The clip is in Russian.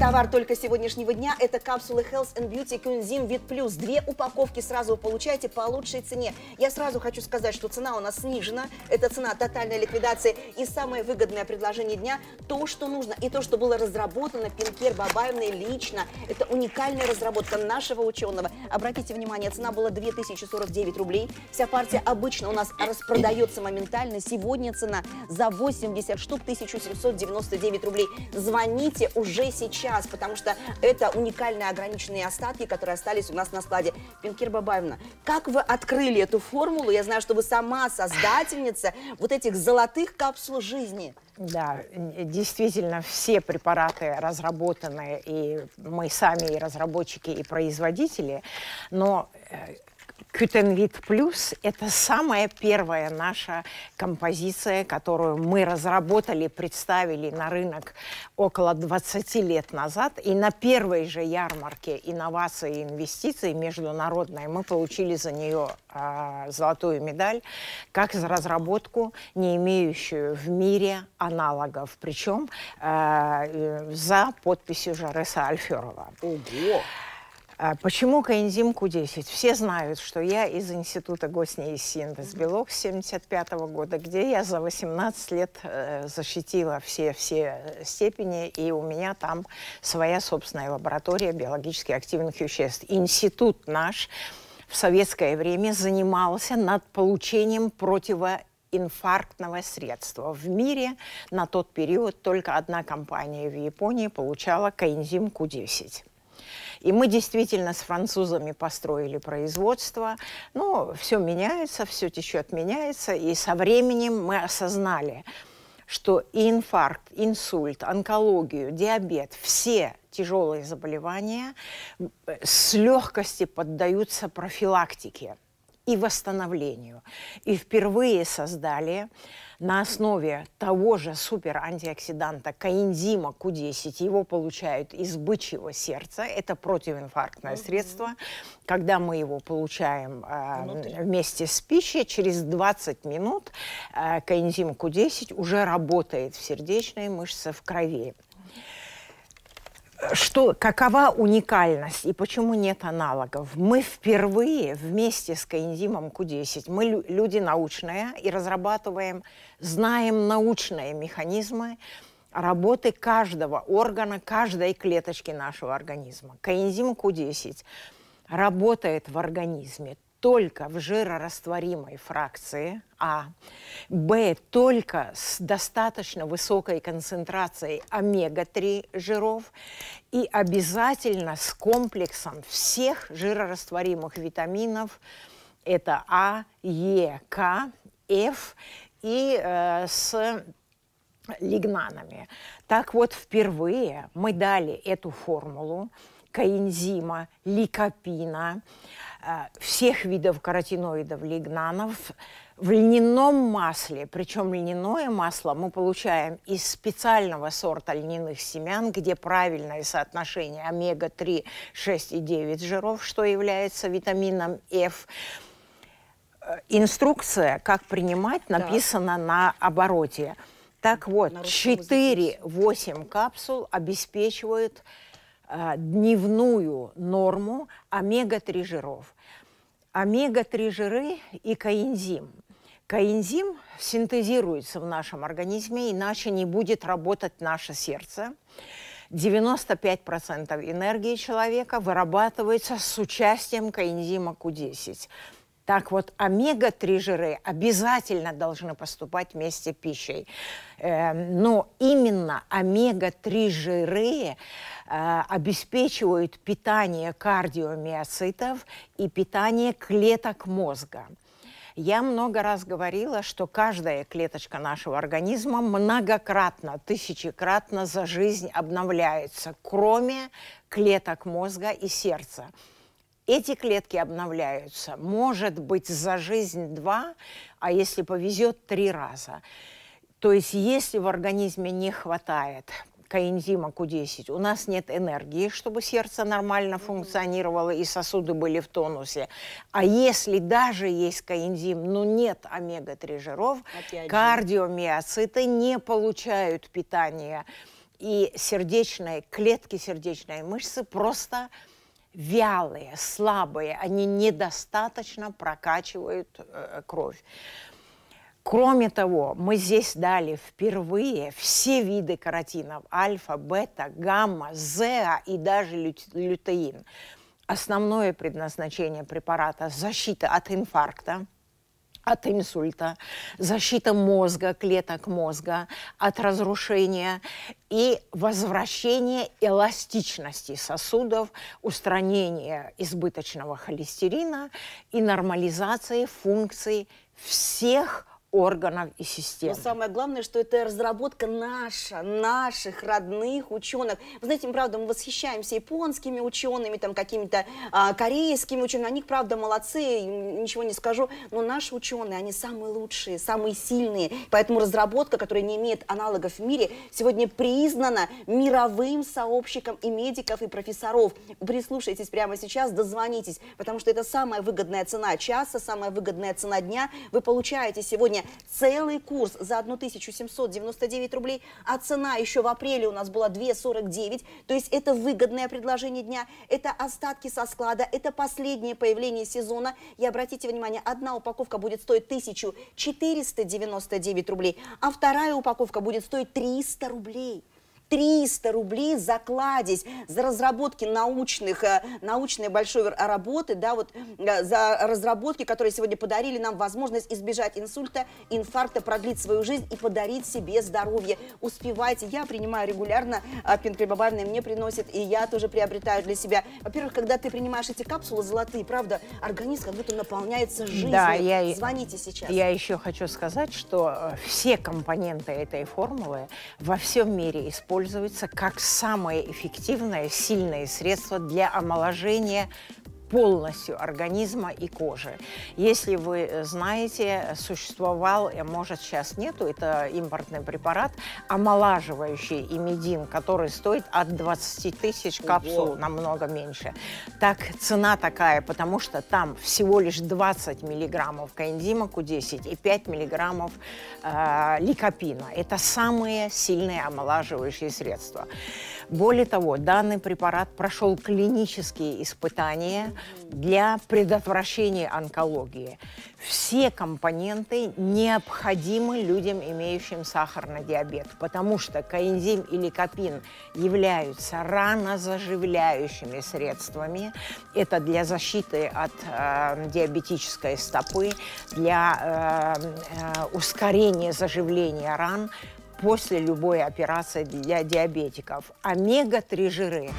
товар только сегодняшнего дня – это капсулы Health and Beauty Kunzim Вид Плюс. Две упаковки сразу получаете по лучшей цене. Я сразу хочу сказать, что цена у нас снижена. Это цена тотальной ликвидации. И самое выгодное предложение дня – то, что нужно. И то, что было разработано Пинкер Бабаевной лично. Это уникальная разработка нашего ученого. Обратите внимание, цена была 2049 рублей. Вся партия обычно у нас распродается моментально. Сегодня цена за 80 штук 1799 рублей. Звоните уже сейчас сейчас, потому что это уникальные ограниченные остатки, которые остались у нас на складе. Пинкир Бабаевна, как вы открыли эту формулу? Я знаю, что вы сама создательница вот этих золотых капсул жизни. Да, действительно, все препараты разработаны, и мы сами, и разработчики, и производители, но э, Кютенвит Плюс – это самая первая наша композиция, которую мы разработали, представили на рынок около 20 лет назад. И на первой же ярмарке инноваций и инвестиций международной мы получили за нее э, золотую медаль как за разработку, не имеющую в мире аналогов, причем а, э, за подписью Жареса Альферова. Ого! А почему Каензимку-10? Все знают, что я из Института госней и синтез белок 75 года, где я за 18 лет э, защитила все-все э, степени, и у меня там своя собственная лаборатория биологически активных веществ. Институт наш в советское время занимался над получением противо инфарктного средства. В мире на тот период только одна компания в Японии получала коэнзим Q10. И мы действительно с французами построили производство. Но ну, все меняется, все течет, меняется. И со временем мы осознали, что и инфаркт, инсульт, онкологию, диабет, все тяжелые заболевания э, с легкостью поддаются профилактике и восстановлению. И впервые создали на основе того же супер суперантиоксиданта коэнзима Q10 его получают из бычьего сердца. Это противоинфарктное угу. средство. Когда мы его получаем э, вместе с пищей, через 20 минут э, коэнзим Q10 уже работает в сердечной мышце в крови что, какова уникальность и почему нет аналогов? Мы впервые вместе с коэнзимом Q10, мы люди научные и разрабатываем, знаем научные механизмы работы каждого органа, каждой клеточки нашего организма. Коэнзим Q10 работает в организме только в жирорастворимой фракции А, Б только с достаточно высокой концентрацией омега-3 жиров и обязательно с комплексом всех жирорастворимых витаминов, это А, Е, К, Ф и э, с лигнанами. Так вот, впервые мы дали эту формулу коэнзима, ликопина, э, всех видов каротиноидов, лигнанов в льняном масле. Причем льняное масло мы получаем из специального сорта льняных семян, где правильное соотношение омега-3, 6 и 9 жиров, что является витамином F э, инструкция, как принимать, написана да. на обороте. Так вот, 4-8 капсул обеспечивают Э, дневную норму омега-3 жиров. Омега-3 жиры и коэнзим. Коэнзим синтезируется в нашем организме, иначе не будет работать наше сердце. 95% энергии человека вырабатывается с участием коэнзима Q10. Так вот, омега-3 жиры обязательно должны поступать вместе с пищей. Эм, но именно омега-3 жиры э, обеспечивают питание кардиомиоцитов и питание клеток мозга. Я много раз говорила, что каждая клеточка нашего организма многократно, тысячекратно за жизнь обновляется, кроме клеток мозга и сердца. Эти клетки обновляются, может быть, за жизнь два, а если повезет, три раза. То есть если в организме не хватает коэнзима Q10, у нас нет энергии, чтобы сердце нормально функционировало и сосуды были в тонусе. А если даже есть коэнзим, но нет омега-3 жиров, Опять кардиомиоциты не получают питания. И сердечные клетки сердечной мышцы просто вялые, слабые, они недостаточно прокачивают э, э, кровь. Кроме того, мы здесь дали впервые все виды каротинов – альфа, бета, гамма, зеа и даже лю лютеин. Основное предназначение препарата – защита от инфаркта – от инсульта, защита мозга, клеток мозга от разрушения и возвращение эластичности сосудов, устранение избыточного холестерина и нормализации функций всех органов и систем. Но самое главное, что это разработка наша, наших родных ученых. Вы знаете, мы, правда, мы восхищаемся японскими учеными, там какими-то а, корейскими учеными. Они, правда, молодцы, ничего не скажу. Но наши ученые, они самые лучшие, самые сильные. Поэтому разработка, которая не имеет аналогов в мире, сегодня признана мировым сообщником и медиков, и профессоров. Прислушайтесь прямо сейчас, дозвонитесь, потому что это самая выгодная цена часа, самая выгодная цена дня. Вы получаете сегодня сегодня целый курс за 1799 рублей, а цена еще в апреле у нас была 2,49, то есть это выгодное предложение дня, это остатки со склада, это последнее появление сезона. И обратите внимание, одна упаковка будет стоить 1499 рублей, а вторая упаковка будет стоить 300 рублей. 300 рублей за за разработки научных, э, научной большой работы, да, вот э, за разработки, которые сегодня подарили нам возможность избежать инсульта, инфаркта, продлить свою жизнь и подарить себе здоровье. Успевайте, я принимаю регулярно а, пенкрибобальные, мне приносит, и я тоже приобретаю для себя. Во-первых, когда ты принимаешь эти капсулы золотые, правда, организм как будто наполняется жизнью. Да, я, Звоните сейчас. Я еще хочу сказать, что э, все компоненты этой формулы во всем мире используются используется как самое эффективное сильное средство для омоложения полностью организма и кожи. Если вы э, знаете, существовал, э, может сейчас нету, это импортный препарат, омолаживающий имидин, который стоит от 20 тысяч капсул, Ого. намного меньше. Так цена такая, потому что там всего лишь 20 миллиграммов коэнзима Q10 и 5 миллиграммов э, ликопина. Это самые сильные омолаживающие средства. Более того, данный препарат прошел клинические испытания, для предотвращения онкологии. Все компоненты необходимы людям, имеющим сахарный диабет, потому что коэнзим и ликопин являются ранозаживляющими средствами. Это для защиты от э, диабетической стопы, для э, э, ускорения заживления ран после любой операции для диабетиков. Омега-3 жиры.